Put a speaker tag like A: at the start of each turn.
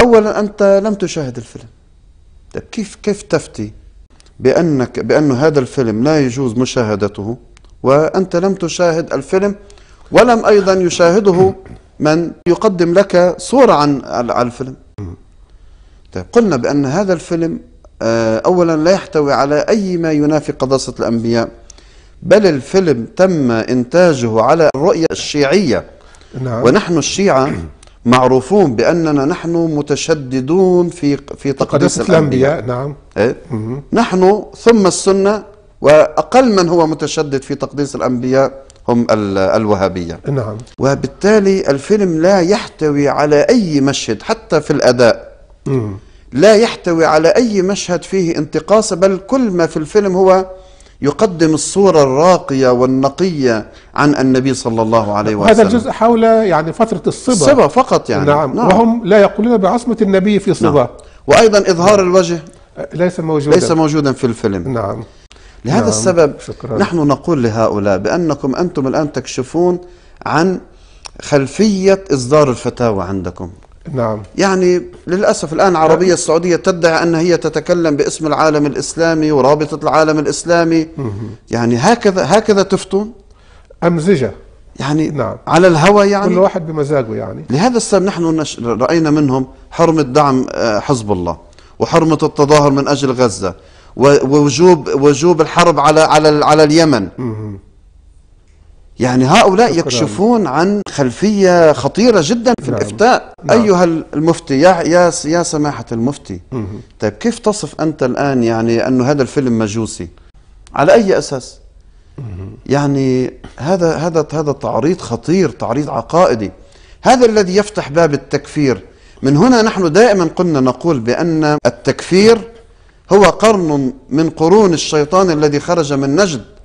A: اولا انت لم تشاهد الفيلم طيب كيف كيف تفتي بانك بانه هذا الفيلم لا يجوز مشاهدته وانت لم تشاهد الفيلم ولم ايضا يشاهده من يقدم لك صوره عن على الفيلم طيب قلنا بان هذا الفيلم آه، اولا لا يحتوي على اي ما ينافي قداسه الانبياء بل الفيلم تم انتاجه على الرؤيه الشيعيه نعم. ونحن الشيعه معروفون بأننا نحن متشددون في في تقديس الأنبياء, الأنبياء نعم إيه؟ نحن ثم السنة وأقل من هو متشدد في تقديس الأنبياء هم الوهابية نعم وبالتالي الفيلم لا يحتوي على أي مشهد حتى في الأداء مم. لا يحتوي على أي مشهد فيه انتقاص بل كل ما في الفيلم هو يقدم الصورة الراقية والنقية عن النبي صلى الله عليه وسلم هذا الجزء حول يعني فترة الصبا الصبا فقط يعني نعم, نعم. وهم لا يقولون بعصمة النبي في صبا نعم. وأيضا إظهار نعم. الوجه ليس موجودا ليس موجودا في الفيلم نعم لهذا نعم. السبب شكرا. نحن نقول لهؤلاء بأنكم أنتم الآن تكشفون عن خلفية إصدار الفتاوى عندكم نعم يعني للأسف الآن العربية السعودية تدعي أن هي تتكلم باسم العالم الإسلامي ورابطة العالم الإسلامي يعني هكذا هكذا تفتون أمزجة يعني نعم. على الهوى يعني كل واحد بمزاجه يعني لهذا السبب نحن نش... رأينا منهم حرمة دعم آه، حزب الله وحرمة التظاهر من أجل غزة ووجوب وجوب الحرب على على على اليمن يعني هؤلاء يكشفون عن خلفية خطيرة جدا في نعم. الإفتاء نعم. أيها المفتي يا, يا, يا سماحة المفتي مه. طيب كيف تصف أنت الآن يعني أن هذا الفيلم مجوسي على أي أساس مه. يعني هذا هذا هذا تعريض خطير تعريض عقائدي هذا الذي يفتح باب التكفير من هنا نحن دائما قلنا نقول بأن التكفير هو قرن من قرون الشيطان الذي خرج من نجد